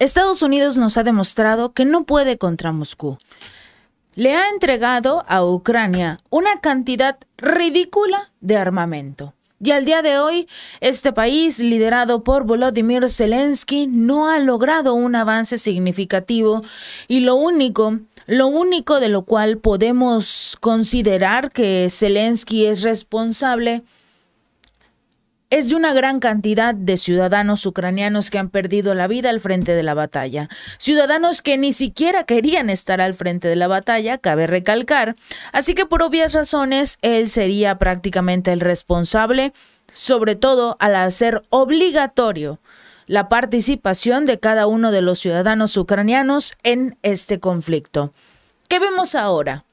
Estados Unidos nos ha demostrado que no puede contra Moscú. Le ha entregado a Ucrania una cantidad ridícula de armamento. Y al día de hoy, este país, liderado por Volodymyr Zelensky, no ha logrado un avance significativo y lo único, lo único de lo cual podemos considerar que Zelensky es responsable es de una gran cantidad de ciudadanos ucranianos que han perdido la vida al frente de la batalla. Ciudadanos que ni siquiera querían estar al frente de la batalla, cabe recalcar. Así que por obvias razones, él sería prácticamente el responsable, sobre todo al hacer obligatorio la participación de cada uno de los ciudadanos ucranianos en este conflicto. ¿Qué vemos ahora?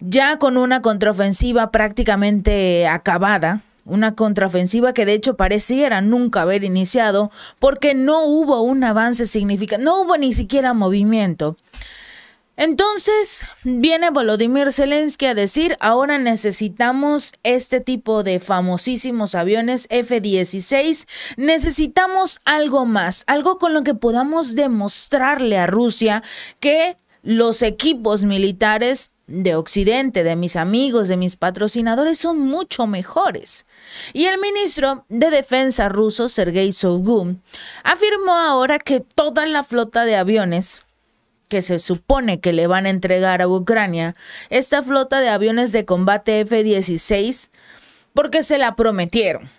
Ya con una contraofensiva prácticamente acabada, una contraofensiva que de hecho pareciera nunca haber iniciado porque no hubo un avance significativo, no hubo ni siquiera movimiento. Entonces viene Volodymyr Zelensky a decir, ahora necesitamos este tipo de famosísimos aviones F-16, necesitamos algo más, algo con lo que podamos demostrarle a Rusia que los equipos militares de Occidente, de mis amigos, de mis patrocinadores, son mucho mejores. Y el ministro de Defensa ruso, Sergei Shoigu, afirmó ahora que toda la flota de aviones que se supone que le van a entregar a Ucrania, esta flota de aviones de combate F-16, porque se la prometieron.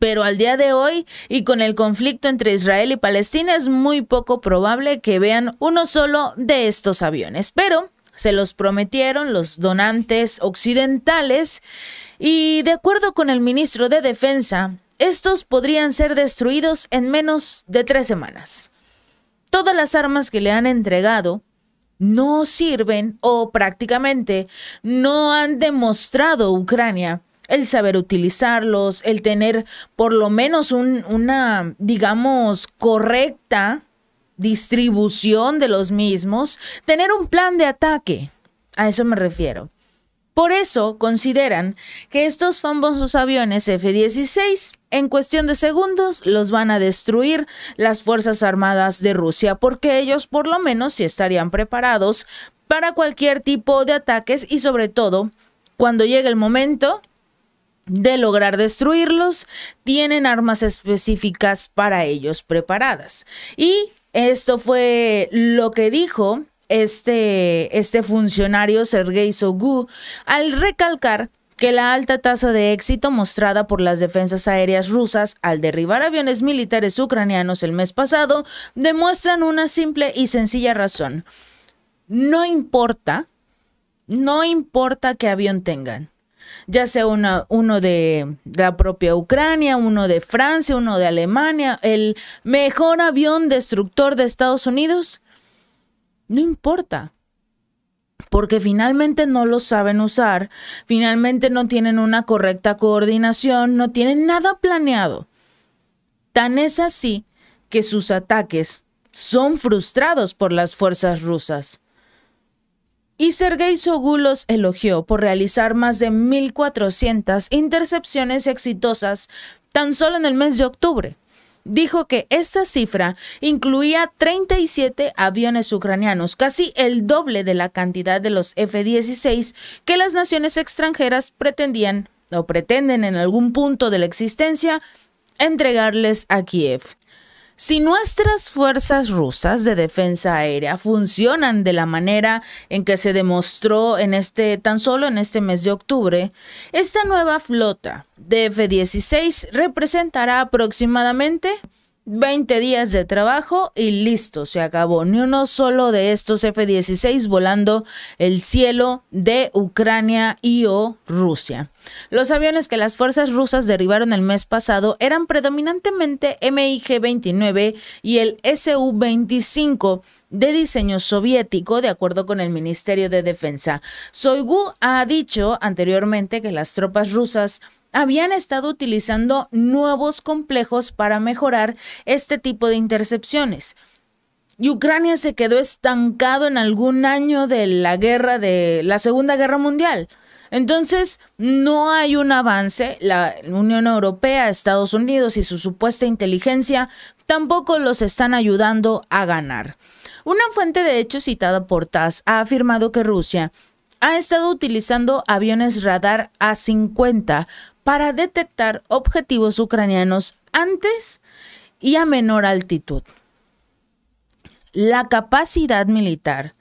Pero al día de hoy, y con el conflicto entre Israel y Palestina, es muy poco probable que vean uno solo de estos aviones. Pero se los prometieron los donantes occidentales y de acuerdo con el ministro de Defensa, estos podrían ser destruidos en menos de tres semanas. Todas las armas que le han entregado no sirven o prácticamente no han demostrado Ucrania el saber utilizarlos, el tener por lo menos una, digamos, correcta distribución de los mismos, tener un plan de ataque. A eso me refiero. Por eso consideran que estos famosos aviones F-16 en cuestión de segundos los van a destruir las Fuerzas Armadas de Rusia, porque ellos por lo menos sí estarían preparados para cualquier tipo de ataques y sobre todo cuando llegue el momento de lograr destruirlos, tienen armas específicas para ellos preparadas. Y esto fue lo que dijo este, este funcionario Sergei Sogu al recalcar que la alta tasa de éxito mostrada por las defensas aéreas rusas al derribar aviones militares ucranianos el mes pasado demuestran una simple y sencilla razón. No importa, no importa qué avión tengan ya sea uno de la propia Ucrania, uno de Francia, uno de Alemania, el mejor avión destructor de Estados Unidos, no importa. Porque finalmente no lo saben usar, finalmente no tienen una correcta coordinación, no tienen nada planeado. Tan es así que sus ataques son frustrados por las fuerzas rusas. Y Sergei Sogulov elogió por realizar más de 1.400 intercepciones exitosas tan solo en el mes de octubre. Dijo que esta cifra incluía 37 aviones ucranianos, casi el doble de la cantidad de los F-16 que las naciones extranjeras pretendían o pretenden en algún punto de la existencia entregarles a Kiev. Si nuestras fuerzas rusas de defensa aérea funcionan de la manera en que se demostró en este tan solo en este mes de octubre, esta nueva flota de F-16 representará aproximadamente 20 días de trabajo y listo, se acabó. Ni uno solo de estos F-16 volando el cielo de Ucrania y o Rusia. Los aviones que las fuerzas rusas derribaron el mes pasado eran predominantemente MiG-29 y el Su-25 de diseño soviético, de acuerdo con el Ministerio de Defensa. Soigu ha dicho anteriormente que las tropas rusas habían estado utilizando nuevos complejos para mejorar este tipo de intercepciones. Y Ucrania se quedó estancado en algún año de la guerra de la Segunda Guerra Mundial. Entonces, no hay un avance. La Unión Europea, Estados Unidos y su supuesta inteligencia tampoco los están ayudando a ganar. Una fuente de hecho citada por TASS ha afirmado que Rusia ha estado utilizando aviones radar A-50 para detectar objetivos ucranianos antes y a menor altitud. La capacidad militar,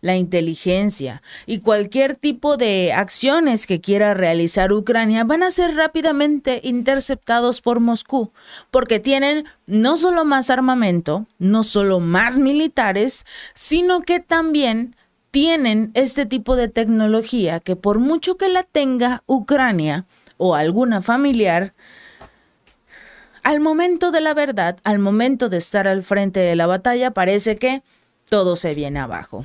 la inteligencia y cualquier tipo de acciones que quiera realizar Ucrania van a ser rápidamente interceptados por Moscú, porque tienen no solo más armamento, no solo más militares, sino que también tienen este tipo de tecnología que por mucho que la tenga Ucrania, o alguna familiar, al momento de la verdad, al momento de estar al frente de la batalla, parece que todo se viene abajo.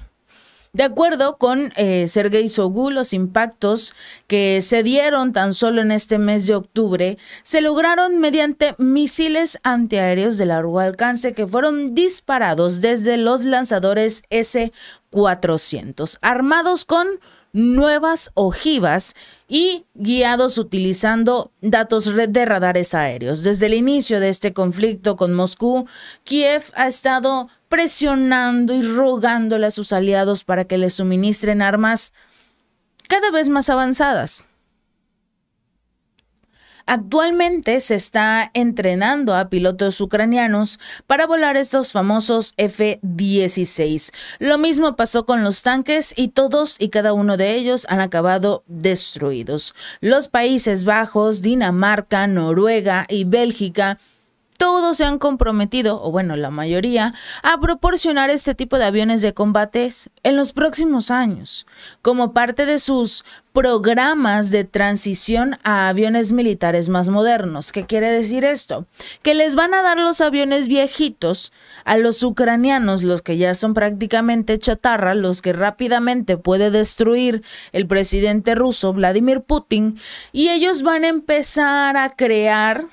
De acuerdo con eh, Sergei Sogú, los impactos que se dieron tan solo en este mes de octubre se lograron mediante misiles antiaéreos de largo alcance que fueron disparados desde los lanzadores S-400, armados con nuevas ojivas y guiados utilizando datos de radares aéreos. Desde el inicio de este conflicto con Moscú, Kiev ha estado presionando y rogándole a sus aliados para que les suministren armas cada vez más avanzadas. Actualmente se está entrenando a pilotos ucranianos para volar estos famosos F-16. Lo mismo pasó con los tanques y todos y cada uno de ellos han acabado destruidos. Los Países Bajos, Dinamarca, Noruega y Bélgica todos se han comprometido, o bueno, la mayoría, a proporcionar este tipo de aviones de combates en los próximos años, como parte de sus programas de transición a aviones militares más modernos. ¿Qué quiere decir esto? Que les van a dar los aviones viejitos a los ucranianos, los que ya son prácticamente chatarra, los que rápidamente puede destruir el presidente ruso Vladimir Putin, y ellos van a empezar a crear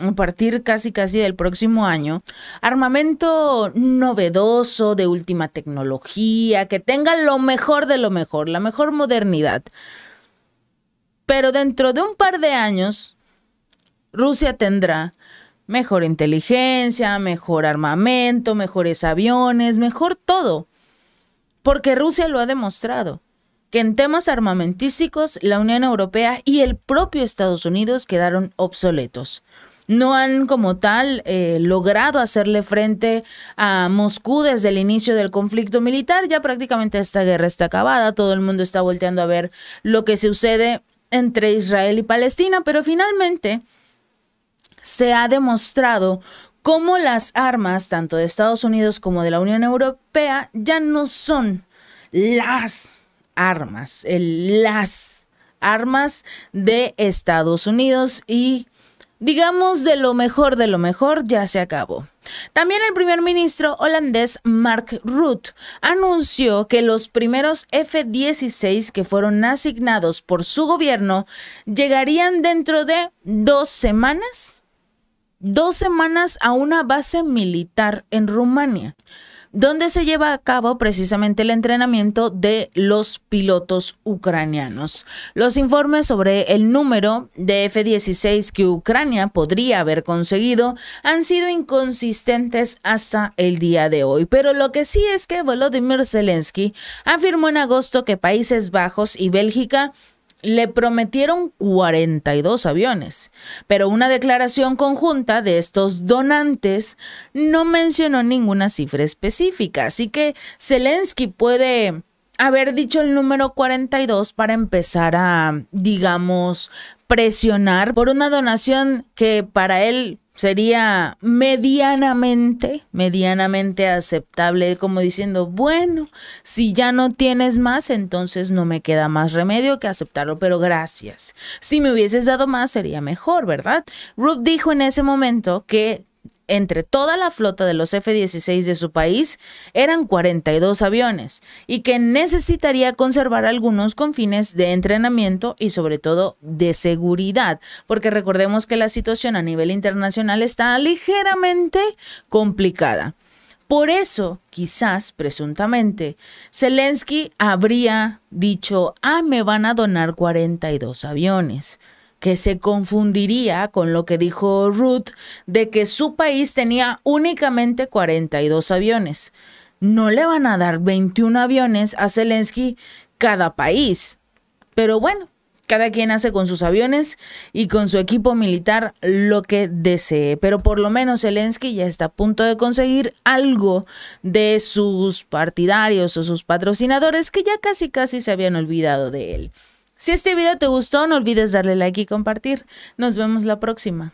a partir casi casi del próximo año, armamento novedoso, de última tecnología, que tenga lo mejor de lo mejor, la mejor modernidad. Pero dentro de un par de años, Rusia tendrá mejor inteligencia, mejor armamento, mejores aviones, mejor todo. Porque Rusia lo ha demostrado que en temas armamentísticos la Unión Europea y el propio Estados Unidos quedaron obsoletos no han como tal eh, logrado hacerle frente a Moscú desde el inicio del conflicto militar. Ya prácticamente esta guerra está acabada, todo el mundo está volteando a ver lo que sucede entre Israel y Palestina, pero finalmente se ha demostrado cómo las armas, tanto de Estados Unidos como de la Unión Europea, ya no son las armas, las armas de Estados Unidos y Digamos de lo mejor de lo mejor ya se acabó. También el primer ministro holandés Mark Rutte anunció que los primeros F-16 que fueron asignados por su gobierno llegarían dentro de dos semanas, dos semanas a una base militar en Rumania donde se lleva a cabo precisamente el entrenamiento de los pilotos ucranianos. Los informes sobre el número de F-16 que Ucrania podría haber conseguido han sido inconsistentes hasta el día de hoy, pero lo que sí es que Volodymyr Zelensky afirmó en agosto que Países Bajos y Bélgica le prometieron 42 aviones, pero una declaración conjunta de estos donantes no mencionó ninguna cifra específica, así que Zelensky puede haber dicho el número 42 para empezar a, digamos, presionar por una donación que para él sería medianamente, medianamente aceptable, como diciendo, bueno, si ya no tienes más, entonces no me queda más remedio que aceptarlo, pero gracias. Si me hubieses dado más, sería mejor, ¿verdad? Ruth dijo en ese momento que entre toda la flota de los F-16 de su país eran 42 aviones y que necesitaría conservar algunos confines de entrenamiento y sobre todo de seguridad, porque recordemos que la situación a nivel internacional está ligeramente complicada. Por eso, quizás, presuntamente, Zelensky habría dicho, ah, me van a donar 42 aviones que se confundiría con lo que dijo Ruth de que su país tenía únicamente 42 aviones. No le van a dar 21 aviones a Zelensky cada país. Pero bueno, cada quien hace con sus aviones y con su equipo militar lo que desee. Pero por lo menos Zelensky ya está a punto de conseguir algo de sus partidarios o sus patrocinadores que ya casi casi se habían olvidado de él. Si este video te gustó, no olvides darle like y compartir. Nos vemos la próxima.